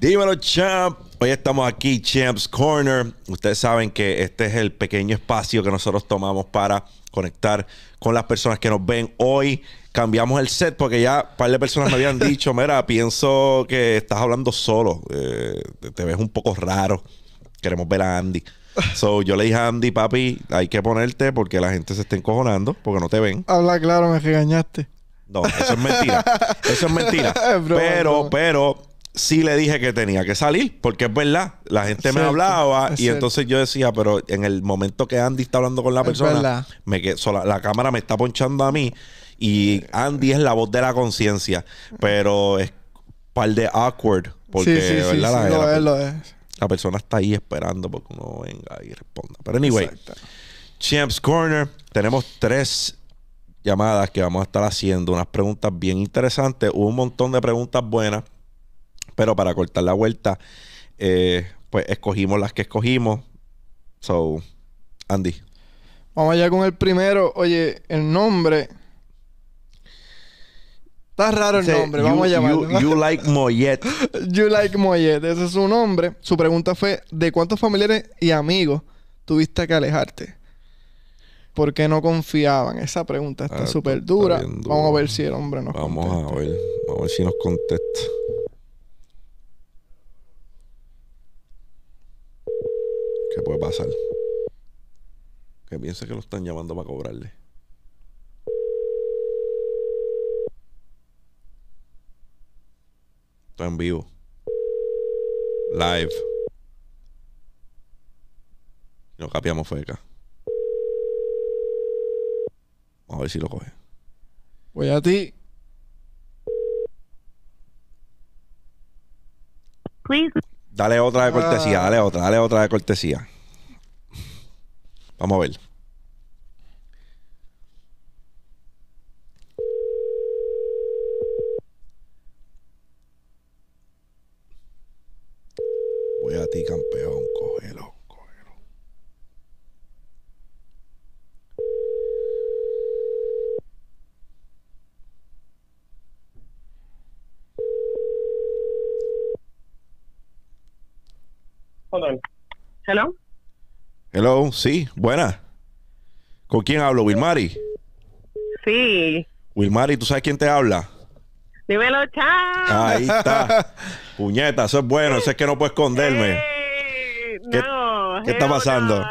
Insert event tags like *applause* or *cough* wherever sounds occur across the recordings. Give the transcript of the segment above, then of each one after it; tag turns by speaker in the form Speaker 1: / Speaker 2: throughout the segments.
Speaker 1: Dímelo, champ. Hoy estamos aquí, Champs Corner. Ustedes saben que este es el pequeño espacio que nosotros tomamos para conectar con las personas que nos ven hoy. Cambiamos el set porque ya un par de personas me habían *laughs* dicho, mira, pienso que estás hablando solo, eh, te ves un poco raro, queremos ver a Andy. So, yo le dije a Andy, papi, hay que ponerte porque la gente se está encojonando, porque no te ven.
Speaker 2: Habla claro, me regañaste.
Speaker 1: No, eso es mentira. eso es mentira. *laughs* pero, pero sí le dije que tenía que salir, porque es verdad, la gente me hablaba y entonces yo decía, pero en el momento que Andy está hablando con la persona, me la, cámara me está ponchando a mí y Andy es la voz de la conciencia, pero es par de awkward, porque la, persona está ahí esperando porque uno venga y responda. Pero anyway, Champs Corner, tenemos tres llamadas que vamos a estar haciendo, unas preguntas bien interesantes, hubo un montón de preguntas buenas. Pero para cortar la vuelta, eh, pues escogimos las que escogimos. So, Andy.
Speaker 2: Vamos allá con el primero. Oye, el nombre. Está raro el nombre, vamos a llamarlo. You,
Speaker 1: like Mollet.
Speaker 2: *laughs* you like Mollet, ese es su nombre. Su pregunta fue: ¿de cuántos familiares y amigos tuviste que alejarte? ¿Por qué no confiaban? Esa pregunta está ah, súper dura. Vamos a ver si el hombre nos
Speaker 1: vamos A ver. Vamos a ver si nos contesta. puede pasar. Que piense que lo están llamando para cobrarle. Está en vivo. Live. lo capiamos feca. a ver si lo coge.
Speaker 2: Voy a ti.
Speaker 1: Dale otra de cortesía, ah. dale otra, dale otra de cortesía. Vamos a ver. Hello, sí, buena. ¿Con quién hablo, Wilmari? Sí. Wilmari, ¿tú sabes quién te habla?
Speaker 3: Dímelo, chao. Ahí está.
Speaker 1: *laughs* Puñeta, eso es bueno, eso es que no puedo esconderme.
Speaker 3: Eh, no, ¿qué está pasando?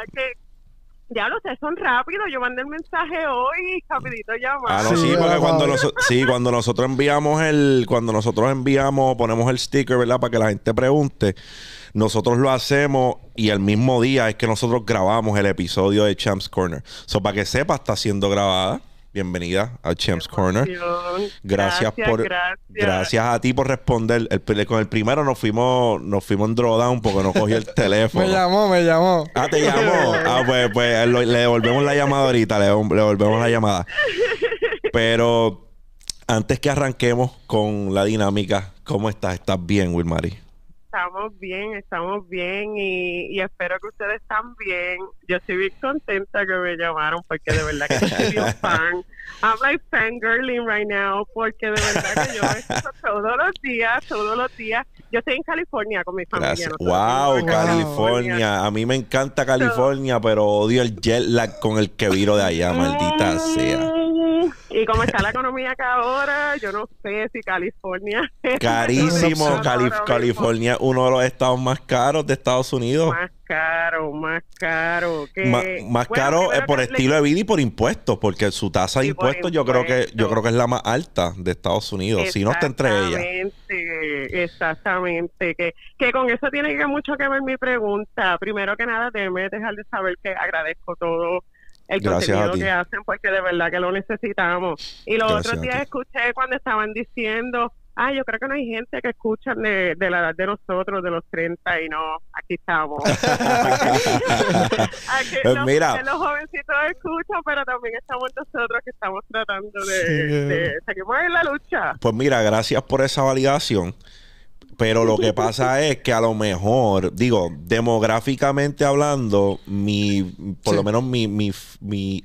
Speaker 3: Ya lo sé, son rápidos. Yo mandé el mensaje hoy, rapidito ya ah, sí,
Speaker 1: porque cuando, cuando nosotros enviamos el, cuando nosotros enviamos, ponemos el sticker, ¿verdad? Para que la gente pregunte. Nosotros lo hacemos y el mismo día es que nosotros grabamos el episodio de Champs Corner. So, para que sepa, está siendo grabada. Bienvenida a Champs Corner. Gracias, por gracias. a ti por responder. con el primero nos fuimos nos fuimos en drawdown porque no cogí el *laughs* teléfono. me
Speaker 2: llamó, me llamó. Ah, te
Speaker 1: llamó. ah, pues, pues le devolvemos la llamada ahorita, le, le devolvemos la llamada. Pero antes que arranquemos con la dinámica, ¿cómo estás? ¿Estás bien, Wilmary?
Speaker 3: estamos bien, estamos bien y, espero que ustedes también. Yo estoy bien contenta que me llamaron porque de verdad que soy *laughs* fan. I'm like fangirling right now porque de verdad que yo estoy *laughs* todos los días, todos los días. Yo estoy en California con mi familia.
Speaker 1: wow, California. A mí me encanta California, pero odio el jet lag con el que viro de allá, maldita sea.
Speaker 3: Y como está la economía acá ahora, yo no sé si California. *laughs* Carísimo.
Speaker 1: California uno de los estados más caros de Estados Unidos. Más
Speaker 3: caro, más caro. Que... más caro es eh, por estilo
Speaker 1: de vida y por impuestos, porque su tasa de impuestos, yo creo que yo creo que es la más alta de Estados Unidos, si no está entre ellas.
Speaker 3: Exactamente, exactamente. Que, que con eso tiene que mucho que ver mi pregunta. Primero que nada, déjeme dejar de saber que agradezco todo el contenido que hacen porque pues, de verdad que lo necesitamos. Y los otros días escuché cuando estaban diciendo, ay yo creo que no hay gente que escucha de, la edad de nosotros, de los 30 y no, aquí estamos. *laughs* *laughs* aquí, pues los, eh, los jovencitos escuchan, pero también estamos nosotros que estamos tratando de, seguir en la lucha.
Speaker 1: Pues mira, gracias por esa validación. Pero lo que pasa *laughs* es que a lo mejor, digo, demográficamente hablando, mi, por lo menos mi, mi,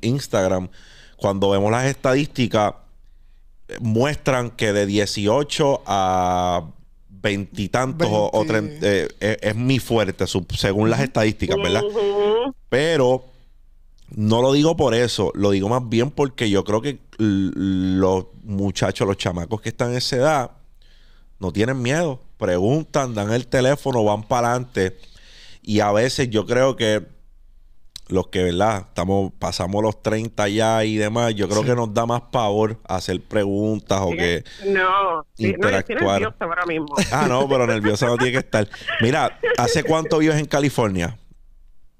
Speaker 1: Instagram, cuando vemos las estadísticas, muestran que de 18 a veintitantos o, o eh, es, mi fuerte, según las estadísticas, ¿verdad? Pero no lo digo por eso, lo digo más bien porque yo creo que los muchachos, los chamacos que están en esa edad, no tienen miedo, preguntan, dan el teléfono, van para adelante. Y a veces yo creo que los que, ¿verdad? Estamos, pasamos los 30 ya y demás, yo creo que nos da más pavor hacer preguntas o que
Speaker 3: no, interactuar. No, nerviosa ahora mismo. Ah, no,
Speaker 1: pero nerviosa no tiene que estar. Mira, ¿hace cuánto vives en California?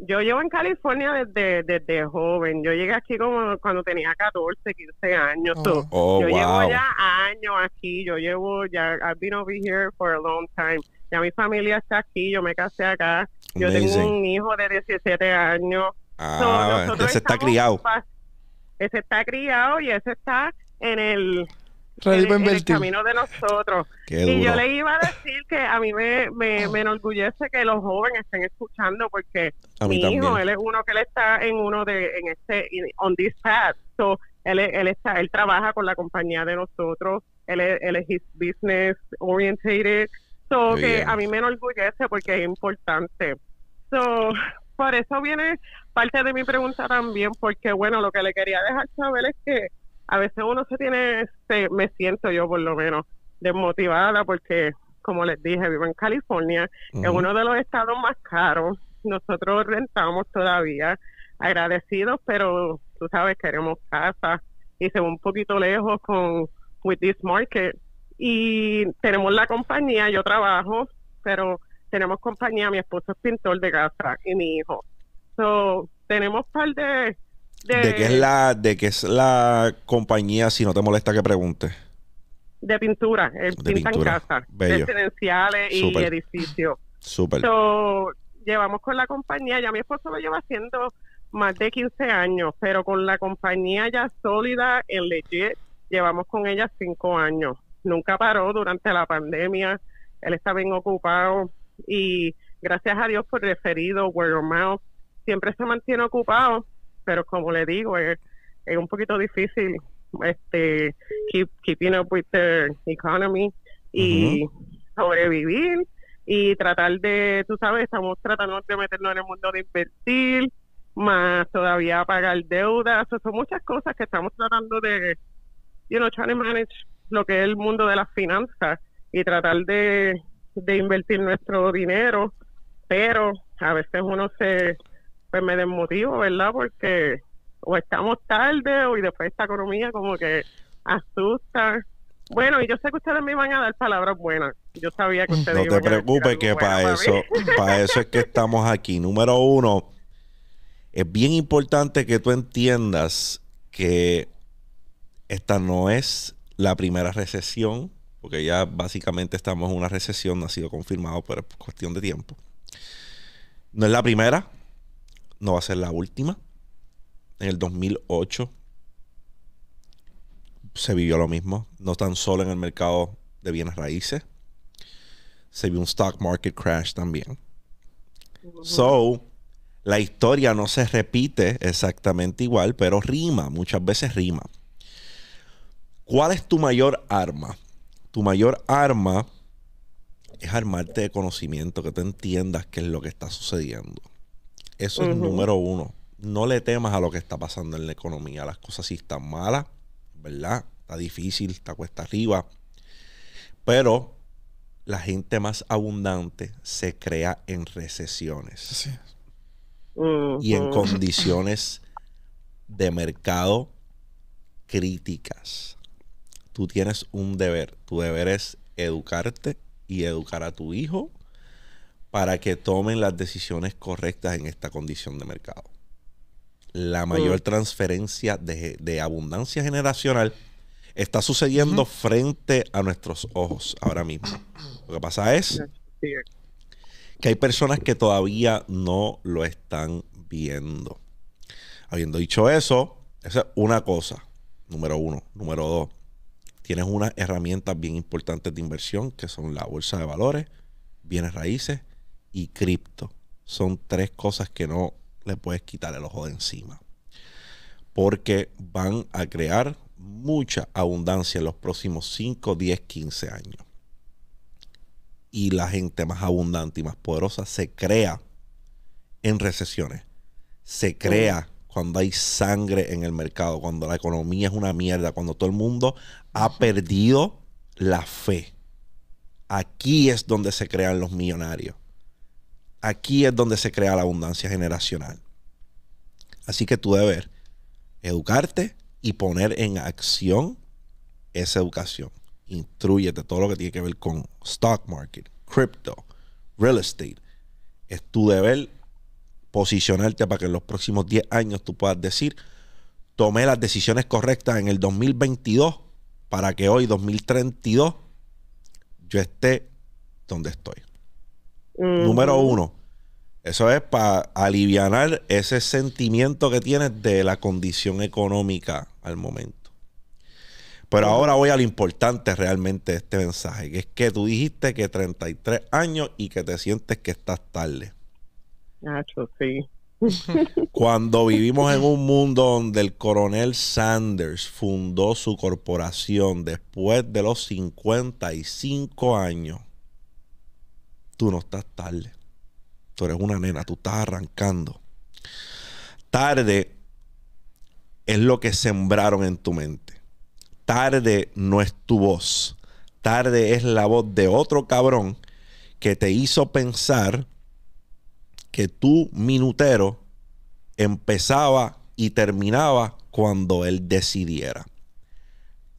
Speaker 3: yo llevo en California desde, desde joven. Yo llegué aquí como cuando tenía 14, 15 años. Oh. Oh, yo llevo ya años aquí. Yo llevo ya, I've been over here for a long time. Ya mi familia está aquí. Yo me casé acá. Yo tengo un hijo de 17 años. Ah, está criado. Ese está criado y ese está en el
Speaker 2: en, el camino
Speaker 3: de nosotros. Y yo le iba a decir que a mí me, me, enorgullece que los jóvenes estén escuchando porque mi hijo, él es uno que él está en uno de, en este, on this path. So, él, él, está, él trabaja con la compañía de nosotros, él, él es his business orientated. So, que a mí me enorgullece porque es importante. So, por eso viene parte de mi pregunta también, porque bueno, lo que le quería dejar saber es que a veces uno se tiene, se, este, me siento yo por lo menos desmotivada porque, como les dije, vivo en California, es uno de los estados más caros. Nosotros rentamos todavía, agradecidos, pero tú sabes, queremos casa y se va un poquito lejos con With This Market. Y tenemos la compañía, yo trabajo, pero tenemos compañía, mi esposo es pintor de casa y mi hijo. So, tenemos par de de, qué es
Speaker 1: la, de es la compañía, si no te molesta que pregunte?
Speaker 3: De pintura. El eh, de pintan casa residenciales y edificios. Súper. llevamos con la compañía, ya mi esposo lo lleva haciendo más de 15 años, pero con la compañía ya sólida en leche llevamos con ella 5 años. Nunca paró durante la pandemia, él está bien ocupado y gracias a Dios por referido, word of mouth, siempre se mantiene ocupado pero como le digo, es, un poquito difícil este keep, keeping up with the economy y sobrevivir y tratar de, tú sabes, estamos tratando de meternos en el mundo de invertir, más todavía pagar deudas, son muchas cosas que estamos tratando de, you know, trying to manage lo que es el mundo de las finanzas y tratar de invertir nuestro dinero, pero a veces uno se pues me desmotivo, ¿verdad? Porque o estamos tarde o y después esta economía como que asusta. Bueno, y yo sé que ustedes me iban a dar palabras buenas. Yo sabía que ustedes... No te preocupes
Speaker 1: que para eso, *laughs* para eso es que estamos aquí. Número uno, es bien importante que tú entiendas que esta no es la primera recesión, porque ya básicamente estamos en una recesión, no ha sido confirmado, pero es cuestión de tiempo. No es la primera, no va a ser la última. En el 2008 se vivió lo mismo, no tan solo en el mercado de bienes raíces, se vio un stock market crash también. So, la historia no se repite exactamente igual, pero rima, muchas veces rima. ¿Cuál es tu mayor arma? Tu mayor arma es armarte de conocimiento, que te entiendas qué es lo que está sucediendo. Eso es número uno. No le temas a lo que está pasando en la economía. Las cosas sí están malas, ¿verdad? Está difícil, está cuesta arriba. Pero la gente más abundante se crea en recesiones. Y en condiciones de mercado críticas. Tú tienes un deber. Tu deber es educarte y educar a tu hijo para que tomen las decisiones correctas en esta condición de mercado. La mm. mayor transferencia de, abundancia generacional está sucediendo frente a nuestros ojos ahora mismo. Lo que pasa es que hay personas que todavía no lo están viendo. Habiendo dicho eso, esa es una cosa, número uno. Número dos, tienes unas herramientas bien importantes de inversión que son la bolsa de valores, bienes raíces y cripto son tres cosas que no le puedes quitar el ojo de encima. Porque van a crear mucha abundancia en los próximos 5, 10, 15 años. Y la gente más abundante y más poderosa se crea en recesiones. Se crea cuando hay sangre en el mercado, cuando la economía es una mierda, cuando todo el mundo ha perdido la fe. Aquí es donde se crean los millonarios aquí es donde se crea la abundancia generacional. Así que tu deber, educarte y poner en acción esa educación. Instruyete todo lo que tiene que ver con stock market, crypto, real estate. Es tu deber posicionarte para que en los próximos 10 años tú puedas decir, tomé las decisiones correctas en el 2022 para que hoy, 2032, yo esté donde estoy.
Speaker 3: Número uno.
Speaker 1: Eso es para aliviar ese sentimiento que tienes de la condición económica al momento. Pero ahora voy a lo importante realmente de este mensaje, que es que tú dijiste que 33 años y que te sientes que estás tarde.
Speaker 3: Nacho, sí. *laughs*
Speaker 1: Cuando vivimos en un mundo donde el coronel Sanders fundó su corporación después de los 55 años, tú no estás tarde. Tú eres una nena, tú estás arrancando. Tarde es lo que sembraron en tu mente. Tarde no es tu voz. Tarde es la voz de otro cabrón que te hizo pensar que tu minutero empezaba y terminaba cuando él decidiera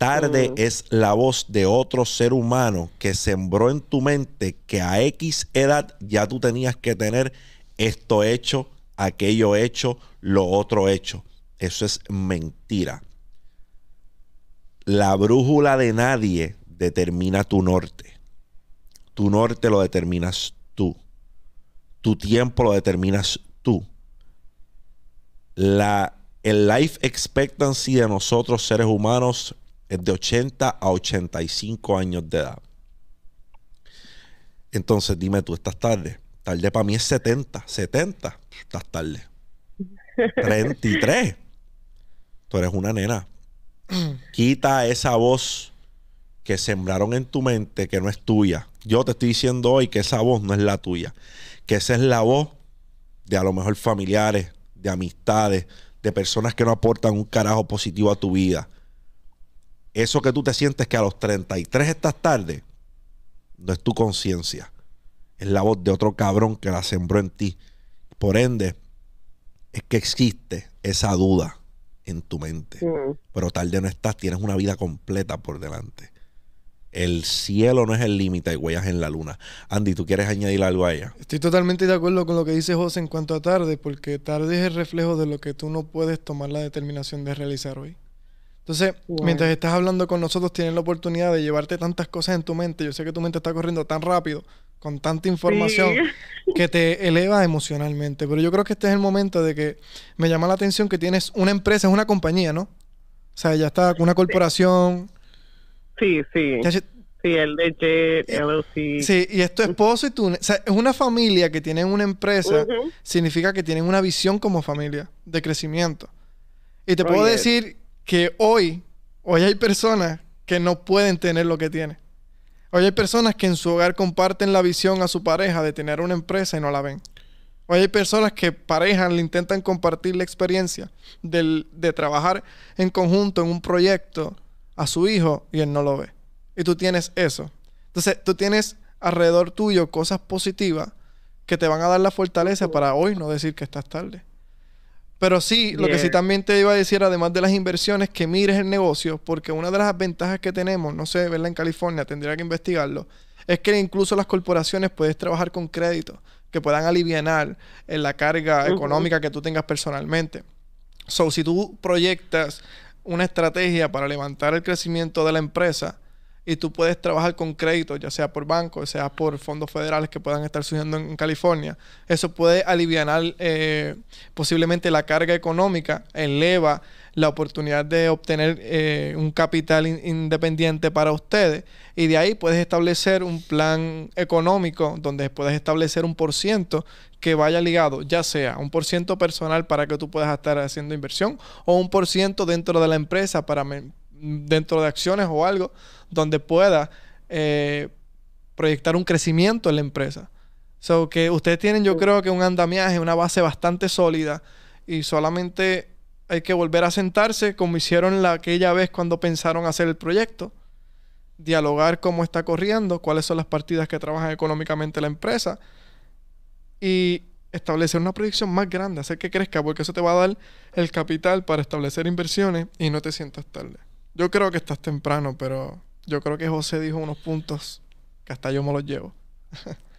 Speaker 1: tarde es la voz de otro ser humano que sembró en tu mente que a X edad ya tú tenías que tener esto hecho, aquello hecho, lo otro hecho. Eso es mentira. La brújula de nadie determina tu norte. Tu norte lo determinas tú. Tu tiempo lo determinas tú. La, el life expectancy de nosotros seres humanos es de 80 a 85 años de edad. Entonces dime tú, estás tarde. Tarde para mí es 70. 70, estás tarde.
Speaker 3: 33.
Speaker 1: Tú eres una nena. Quita esa voz que sembraron en tu mente que no es tuya. Yo te estoy diciendo hoy que esa voz no es la tuya. Que esa es la voz de a lo mejor familiares, de amistades, de personas que no aportan un carajo positivo a tu vida eso que tú te sientes que a los 33 estás tarde, no es tu conciencia. Es la voz de otro cabrón que la sembró en ti. Por ende, es que existe esa duda en tu mente. Mm. Pero tarde no estás, tienes una vida completa por delante. El cielo no es el límite, hay huellas en la luna. Andy, ¿tú quieres añadir algo a ella?
Speaker 2: Estoy totalmente de acuerdo con lo que dice José en cuanto a tarde, porque tarde es el reflejo de lo que tú no puedes tomar la determinación de realizar hoy. Entonces, mientras estás hablando con nosotros, tienes la oportunidad de llevarte tantas cosas en tu mente. Yo sé que tu mente está corriendo tan rápido, con tanta información, *laughs* que te eleva emocionalmente. Pero yo creo que este es el momento de que me llama la atención que tienes una empresa, es una compañía, ¿no? O sea, ya está, con una corporación.
Speaker 3: Sí, sí. Sí, el de eh, LLC. Sí,
Speaker 2: y es tu esposo y tú. O sea, es una familia que tiene una empresa, significa que tienen una visión como familia de crecimiento. Y te puedo oh, decir que hoy, hoy hay personas que no pueden tener lo que tienen. Hoy hay personas que en su hogar comparten la visión a su pareja de tener una empresa y no la ven. Hoy hay personas que parejas le intentan compartir la experiencia del, de trabajar en conjunto en un proyecto a su hijo y él no lo ve. Y tú tienes eso. Entonces, tú tienes alrededor tuyo cosas positivas que te van a dar la fortaleza para hoy no decir que estás tarde. Pero sí, lo que sí también te iba a decir, además de las inversiones, que mires el negocio, porque una de las ventajas que tenemos, no sé, verla en California, tendría que investigarlo, es que incluso las corporaciones puedes trabajar con crédito, que puedan aliviar en la carga económica que tú tengas personalmente. So, si tú proyectas una estrategia para levantar el crecimiento de la empresa, y tú puedes trabajar con créditos, ya sea por bancos, sea por fondos federales que puedan estar surgiendo en, California. Eso puede aliviar eh, posiblemente la carga económica, eleva la oportunidad de obtener eh, un capital independiente para ustedes y de ahí puedes establecer un plan económico donde puedes establecer un por ciento que vaya ligado, ya sea un porciento personal para que tú puedas estar haciendo inversión o un por ciento dentro de la empresa para dentro de acciones o algo donde pueda eh, proyectar un crecimiento en la empresa. So que ustedes tienen, yo creo que un andamiaje, una base bastante sólida y solamente hay que volver a sentarse como hicieron aquella vez cuando pensaron hacer el proyecto. Dialogar cómo está corriendo, cuáles son las partidas que trabajan económicamente la empresa y establecer una proyección más grande, hacer que crezca, porque eso te va a dar el capital para establecer inversiones y no te sientas tarde. Yo creo que estás temprano, pero yo creo que José dijo unos puntos que hasta yo me
Speaker 3: los llevo.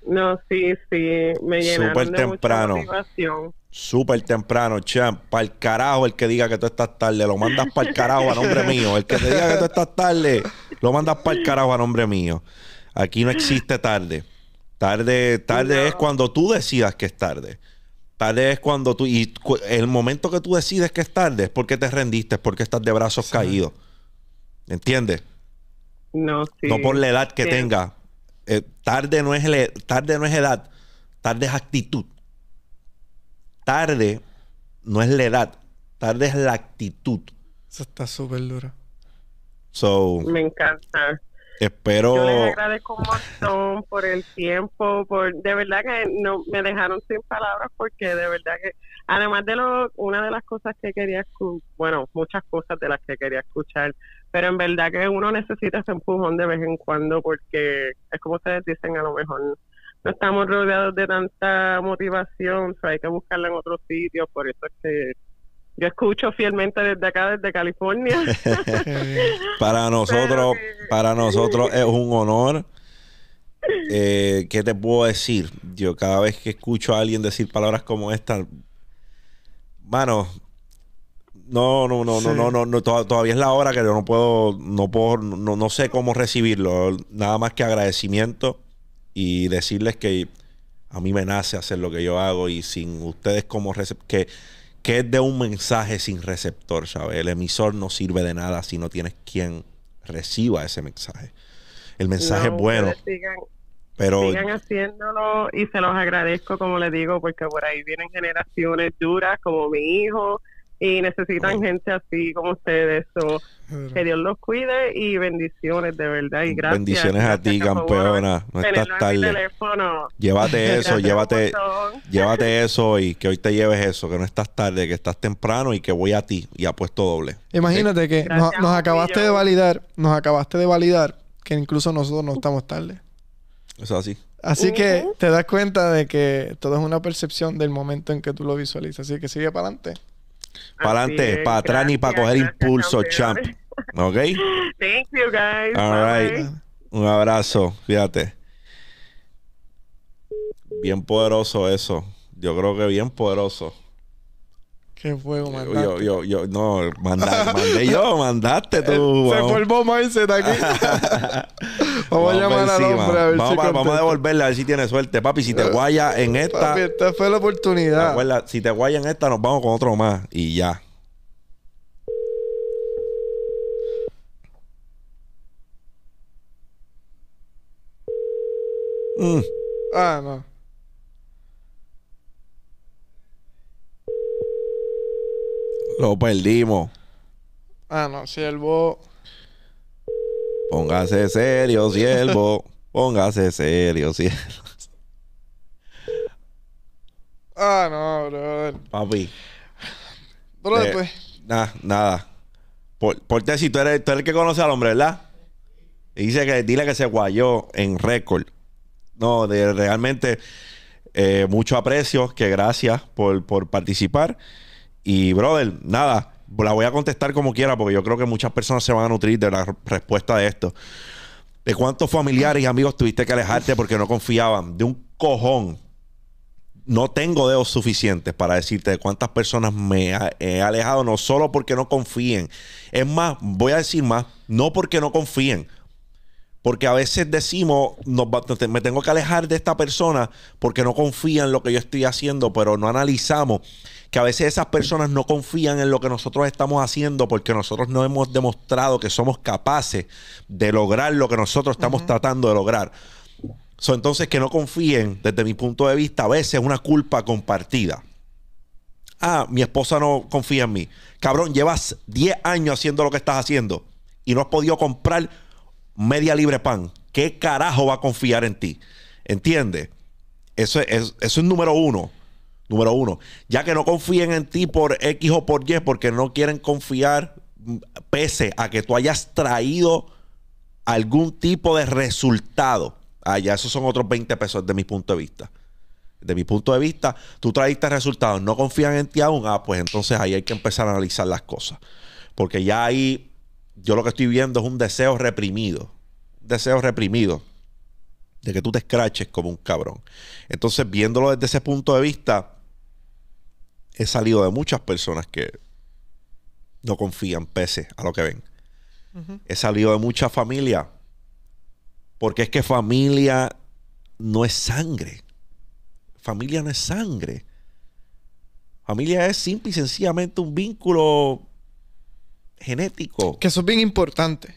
Speaker 3: no, sí, sí, me llenaron Súper temprano.
Speaker 1: Súper temprano, champ. Para el carajo el que diga que tú estás tarde. Lo mandas para el carajo a nombre mío. El que te diga que tú estás tarde, lo mandas para el carajo a nombre mío. Aquí no existe tarde. Tarde, tarde es cuando tú decidas que es tarde. Tarde es cuando tú. Y el momento que tú decides que es tarde es porque te rendiste, es porque estás de brazos caídos. ¿Entiendes?
Speaker 3: No, No por la edad que tenga.
Speaker 1: Eh, tarde, no es tarde no es edad, tarde es actitud. Tarde no es la edad, tarde es la actitud.
Speaker 2: Eso está súper duro.
Speaker 1: So, Me
Speaker 2: encanta.
Speaker 1: Espero. Yo
Speaker 3: agradezco un montón por el tiempo, por de verdad que no me dejaron sin palabras porque de verdad que además de lo una de las cosas que quería bueno muchas cosas de las que quería escuchar pero en verdad que uno necesita ese empujón de vez en cuando porque es como ustedes dicen, a lo mejor no estamos rodeados de tanta motivación, hay que buscarla en otros sitios, por eso es que yo escucho fielmente desde acá, desde California. *laughs* *laughs*
Speaker 1: para nosotros, para nosotros es un honor. *laughs* Eh, ¿Qué te puedo decir? Yo cada vez que escucho a alguien decir palabras como esta, mano, no, no, no, no, no, no, todavía es la hora que yo no puedo, no puedo, no, no, sé cómo recibirlo. Nada más que agradecimiento y decirles que a mí me nace hacer lo que yo hago y sin ustedes como que que es de un mensaje sin receptor, ¿sabes? El emisor no sirve de nada si no tienes quien reciba ese mensaje. El mensaje es bueno.
Speaker 3: pero sigan haciéndolo y se los agradezco, como les digo, porque por ahí vienen generaciones duras como mi hijo, y necesitan gente así como ustedes. que Dios los cuide y bendiciones de verdad y gracias. Bendiciones a ti,
Speaker 1: campeona. No estás tarde.
Speaker 3: Llévate *laughs* eso, llévate,
Speaker 1: llévate *laughs* eso y que hoy te lleves eso, que no estás tarde, que estás temprano y que voy a ti y apuesto doble.
Speaker 2: Imagínate que nos, acabaste de validar, nos acabaste de validar que incluso nosotros no uh. estamos tarde. Es así.
Speaker 3: Así que
Speaker 2: te das cuenta de que todo es una percepción del momento en que tú lo visualizas. Así que sigue para adelante.
Speaker 1: Para adelante, para atrás ni para coger impulso, champ. ¿Ok? *laughs*
Speaker 3: Thank you,
Speaker 1: Un abrazo, fíjate. Bien poderoso eso. Yo creo que bien poderoso.
Speaker 2: ¿Qué fuego mandaste? Yo, yo,
Speaker 1: yo, no, mandaste mandé yo, *laughs* mandaste tú. Eh, se formó
Speaker 2: mindset aquí. *laughs* vamos, a llamar al hombre a ver si Vamos
Speaker 1: a devolverle a ver si tiene suerte. Papi, si te eh, guayas en esta... Papi, esta fue la oportunidad. si te guayas en esta, nos vamos con otro más y ya.
Speaker 2: Mm. Ah, no.
Speaker 1: Lo perdimos.
Speaker 2: Ah, no, siervo.
Speaker 1: Póngase serio, siervo. *laughs* Póngase serio, siervo.
Speaker 2: Ah, no, bro. Papi. Brother, eh, pues.
Speaker 1: Nada, nada. Por, te si tú eres, el que conoce al hombre, ¿verdad? Dice que dile que se guayó en récord. No, de realmente eh, mucho aprecio, que gracias por, por participar. Y, brother, nada, la voy a contestar como quiera porque yo creo que muchas personas se van a nutrir de la respuesta de esto. ¿De cuántos familiares y amigos tuviste que alejarte porque no confiaban? De un cojón. No tengo dedos suficientes para decirte de cuántas personas me he alejado, no solo porque no confíen. Es más, voy a decir más, no porque no confíen, porque a veces decimos, me tengo que alejar de esta persona porque no confía en lo que yo estoy haciendo, pero no analizamos que a veces esas personas no confían en lo que nosotros estamos haciendo porque nosotros no hemos demostrado que somos capaces de lograr lo que nosotros estamos tratando de lograr. entonces, que no confíen, desde mi punto de vista, a veces es una culpa compartida. Ah, mi esposa no confía en mí. Cabrón, llevas 10 años haciendo lo que estás haciendo y no has podido comprar media libre pan. ¿Qué carajo va a confiar en ti? ¿Entiendes? Eso es, eso es número uno. Número uno, ya que no confíen en ti por X o por Y porque no quieren confiar mm, pese a que tú hayas traído algún tipo de resultado. Ah, ya esos son otros 20 pesos de mi punto de vista. De mi punto de vista, tú traíste resultados, no confían en ti aún, ah, pues entonces ahí hay que empezar a analizar las cosas. Porque ya ahí yo lo que estoy viendo es un deseo reprimido. deseo reprimido de que tú te escraches como un cabrón. Entonces, viéndolo desde ese punto de vista, he salido de muchas personas que no confían pese a lo que ven. He salido de mucha familia. Porque es que familia no es sangre. Familia no es sangre.
Speaker 2: Familia es simple y sencillamente un vínculo genético. Que eso es bien importante.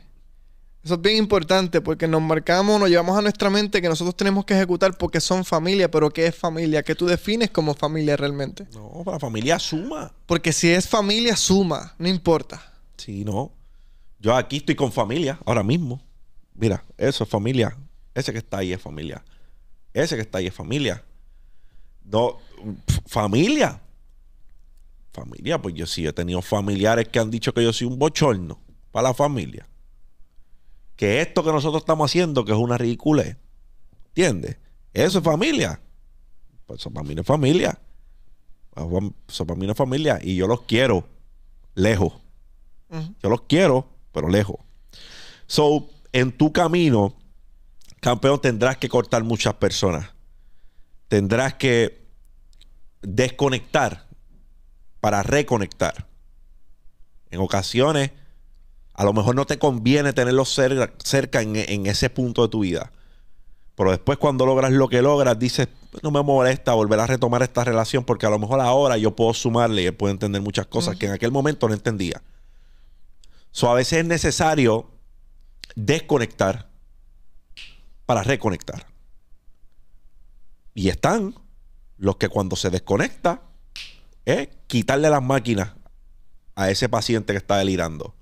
Speaker 2: Eso es bien importante porque nos marcamos, nos llevamos a nuestra mente que nosotros tenemos que ejecutar porque son familia, pero ¿qué es familia? ¿Qué tú defines como familia realmente? No, para familia suma. Porque si es familia, suma, no importa.
Speaker 1: Sí, no. Yo aquí estoy con familia ahora mismo. Mira, eso es familia. Ese que está ahí es familia. Ese que está ahí es familia. No, familia. Familia, pues yo sí, he tenido familiares que han dicho que yo soy un bochorno para la familia que esto que nosotros estamos haciendo, que es una ridiculez. ¿Entiendes? Eso es familia. Pues eso para mí no es familia. Eso para mí no es familia. Y yo los quiero lejos. Yo los quiero, pero lejos. So, en tu camino, campeón, tendrás que cortar muchas personas. Tendrás que desconectar para reconectar. En ocasiones a lo mejor no te conviene tenerlos cerca, en, ese punto de tu vida. Pero después cuando logras lo que logras, dices, no me molesta volver a retomar esta relación porque a lo mejor ahora yo puedo sumarle y él puede entender muchas cosas que en aquel momento no entendía. a veces es necesario desconectar para reconectar. Y están los que cuando se desconecta es quitarle las máquinas a ese paciente que está delirando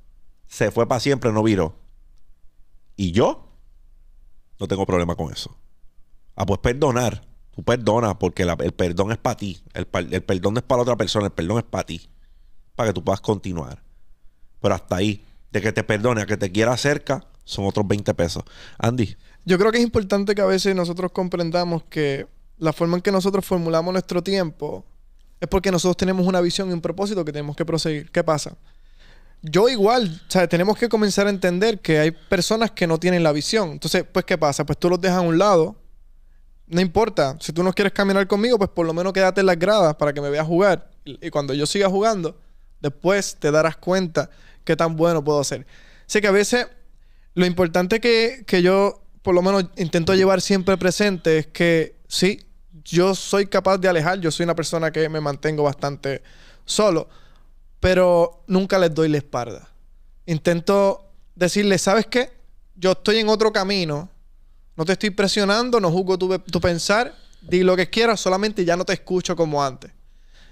Speaker 1: se fue para siempre, no viró. Y yo no tengo problema con eso. Ah, pues perdonar. Tú perdonas porque el perdón es para ti. El, perdón no es para otra persona, el perdón es para ti. Para que tú puedas continuar. Pero hasta ahí, de que te perdone, a que te quiera cerca, son otros 20 pesos. Andy.
Speaker 2: Yo creo que es importante que a veces nosotros comprendamos que la forma en que nosotros formulamos nuestro tiempo es porque nosotros tenemos una visión y un propósito que tenemos que proseguir. ¿Qué pasa? yo igual, o sea, tenemos que comenzar a entender que hay personas que no tienen la visión. Entonces, pues, ¿qué pasa? Pues tú los dejas a un lado. No importa, si tú no quieres caminar conmigo, pues por lo menos quédate en las gradas para que me veas jugar. Y cuando yo siga jugando, después te darás cuenta qué tan bueno puedo ser. sé que a veces lo importante que, que yo por lo menos intento llevar siempre presente es que sí, yo soy capaz de alejar, yo soy una persona que me mantengo bastante solo pero nunca les doy la espalda. Intento decirles, ¿sabes qué? Yo estoy en otro camino, no te estoy presionando, no juzgo tu, pensar, di lo que quieras, solamente ya no te escucho como antes.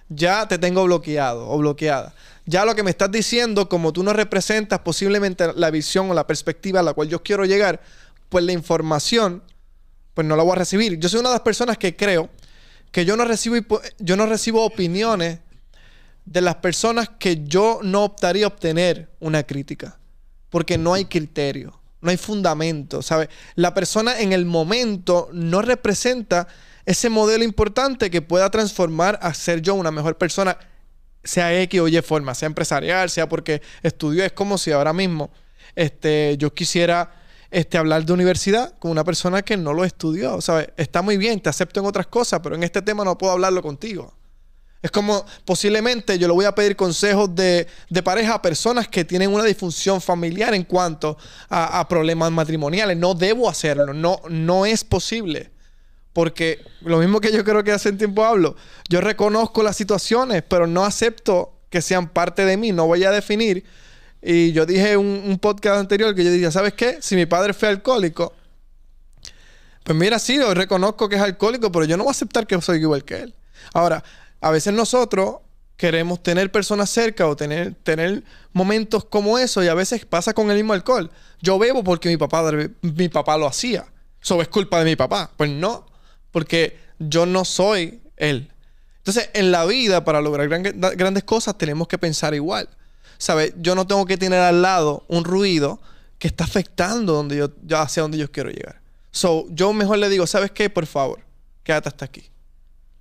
Speaker 2: Ya te tengo bloqueado o bloqueada. Ya lo que me estás diciendo, como tú no representas posiblemente la visión o la perspectiva a la cual yo quiero llegar, pues la información, pues no la voy a recibir. Yo soy una de las personas que creo que yo no recibo, yo no recibo opiniones de las personas que yo no optaría a obtener una crítica, porque no hay criterio, no hay fundamento, ¿sabes? La persona en el momento no representa ese modelo importante que pueda transformar a ser yo una mejor persona, sea X o Y forma, sea empresarial, sea porque estudió, es como si ahora mismo este, yo quisiera este, hablar de universidad con una persona que no lo estudió, ¿sabes? Está muy bien, te acepto en otras cosas, pero en este tema no puedo hablarlo contigo. Es como posiblemente yo le voy a pedir consejos de, pareja a personas que tienen una disfunción familiar en cuanto a, problemas matrimoniales. No debo hacerlo, no, no es posible. Porque lo mismo que yo creo que hace tiempo hablo, yo reconozco las situaciones, pero no acepto que sean parte de mí, no voy a definir. Y yo dije un, un podcast anterior que yo decía, ¿sabes qué? Si mi padre fue alcohólico, pues mira, sí, yo reconozco que es alcohólico, pero yo no voy a aceptar que soy igual que él. Ahora, a veces nosotros queremos tener personas cerca o tener, tener momentos como eso y a veces pasa con el mismo alcohol. Yo bebo porque mi papá, mi papá lo hacía. Eso es culpa de mi papá. Pues no, porque yo no soy él. Entonces, en la vida, para lograr grandes cosas, tenemos que pensar igual. ¿Sabes? Yo no tengo que tener al lado un ruido que está afectando donde yo, hacia donde yo quiero llegar. So, yo mejor le digo, ¿sabes qué? Por favor, quédate hasta aquí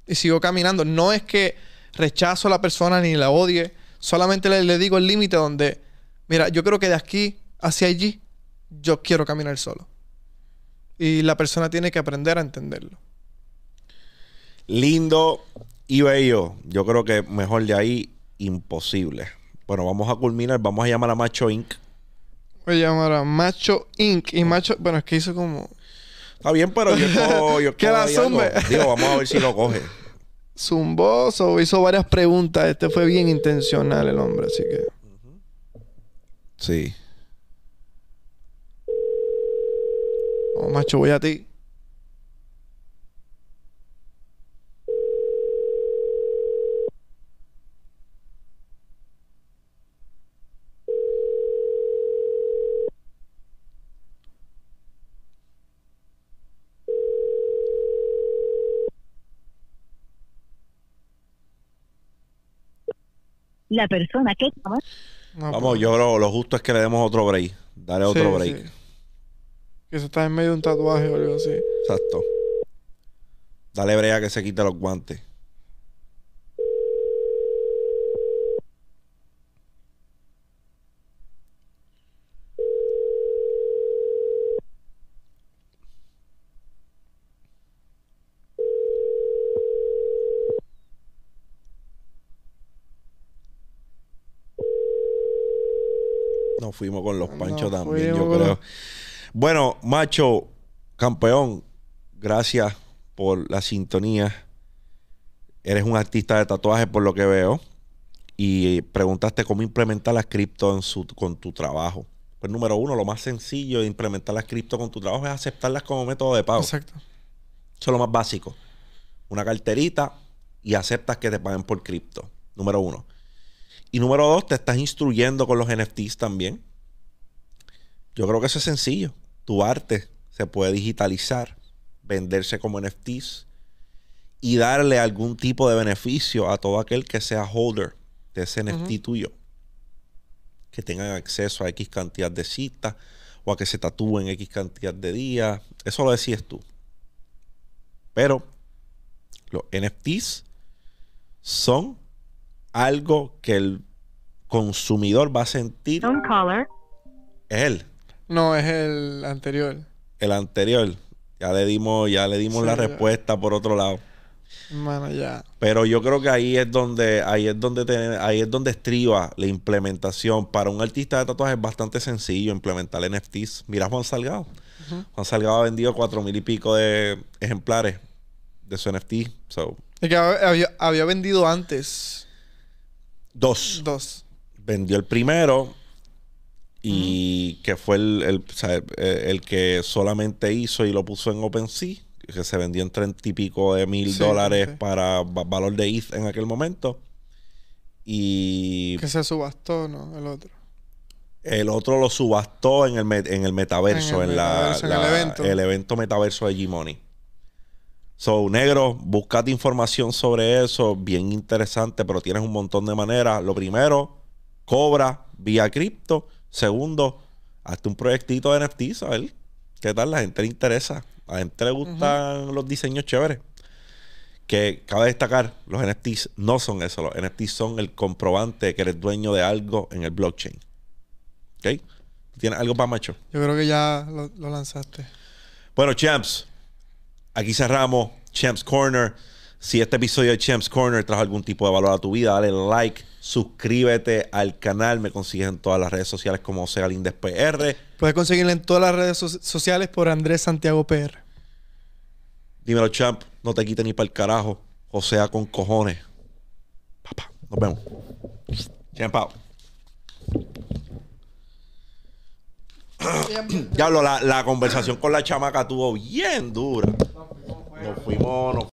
Speaker 2: y sigo caminando. No es que rechazo a la persona ni la odie, solamente le, digo el límite donde, mira, yo creo que de aquí hacia allí yo quiero caminar solo. Y la persona tiene que aprender a entenderlo.
Speaker 1: Lindo y bello. Yo creo que mejor de ahí, imposible. Bueno, vamos a culminar. Vamos a llamar a Macho Inc.
Speaker 2: Voy a llamar a Macho Inc. Y Macho, bueno, es que hizo como.
Speaker 1: Está bien, pero yo, *laughs* yo, ¿Qué la Digo, vamos a ver si lo coge.
Speaker 2: *laughs* Zumboso. hizo varias preguntas. Este fue bien intencional el hombre, así que. Sí. Oh, macho, voy a ti.
Speaker 3: la persona que vamos Vamos, pues.
Speaker 1: yo creo lo justo es que le demos otro break. Dale otro break.
Speaker 2: que se está en medio de un tatuaje o algo así.
Speaker 1: Exacto. Dale brea que se quita los guantes. fuimos con los panchos también, yo creo. Bueno, macho, campeón, gracias por la sintonía. Eres un artista de tatuajes por lo que veo. Y preguntaste cómo implementar las cripto en con tu trabajo. Pues número uno, lo más sencillo de implementar las cripto con tu trabajo es aceptarlas como método de pago. Exacto. Eso es lo más básico. Una carterita y aceptas que te paguen por cripto. Número uno. Y número dos, te estás instruyendo con los NFTs también. Yo creo que eso es sencillo. Tu arte se puede digitalizar, venderse como NFTs y darle algún tipo de beneficio a todo aquel que sea holder de ese NFT tuyo. Que tengan acceso a X cantidad de citas o a que se tatúen X cantidad de días. Eso lo decías tú. Pero los NFTs son algo que el consumidor va a sentir. Es él.
Speaker 2: No, es el anterior.
Speaker 1: El anterior. Ya le dimos, ya le dimos la respuesta por otro lado.
Speaker 2: Bueno, ya.
Speaker 1: Pero yo creo que ahí es donde, ahí es donde ahí es donde estriba la implementación. Para un artista de tatuajes es bastante sencillo implementar NFTs. Mira a Juan Salgado. Juan Salgado ha vendido cuatro mil y pico de ejemplares de su NFT.
Speaker 2: Es que había vendido antes. Dos. Dos. Vendió el primero
Speaker 1: y que fue el, que solamente hizo y lo puso en OpenSea, que se vendió en treinta y pico de mil dólares para valor de ETH en aquel momento. Y... Que
Speaker 2: se subastó, ¿no? El otro.
Speaker 1: El otro lo subastó en el, en el metaverso, en, el, la, el evento. evento metaverso de G-Money. So, negro, buscate información sobre eso, bien interesante, pero tienes un montón de maneras. Lo primero, cobra vía cripto. Segundo, hazte un proyectito de NFT, ¿sabes? ¿Qué tal? La gente le interesa. A la gente le gustan los diseños chéveres. Que cabe destacar, los NFTs no son eso. Los NFTs son el comprobante que eres dueño de algo en el blockchain. ¿Ok? ¿Tienes algo para macho?
Speaker 2: Yo creo que ya lo lanzaste.
Speaker 1: Bueno, champs, Aquí cerramos Champs Corner. Si este episodio de Champs Corner trajo algún tipo de valor a tu vida, dale like, suscríbete al canal. Me consigues en todas las redes sociales como José PR.
Speaker 2: Puedes conseguirlo en todas las redes sociales por Andrés Santiago PR.
Speaker 1: Dímelo, champ. No te quites ni para el carajo. O sea, con cojones. Papá, nos vemos. Champ out. Diablo, la, la conversación con la chamaca tuvo bien
Speaker 2: dura. Nos fuimos, nos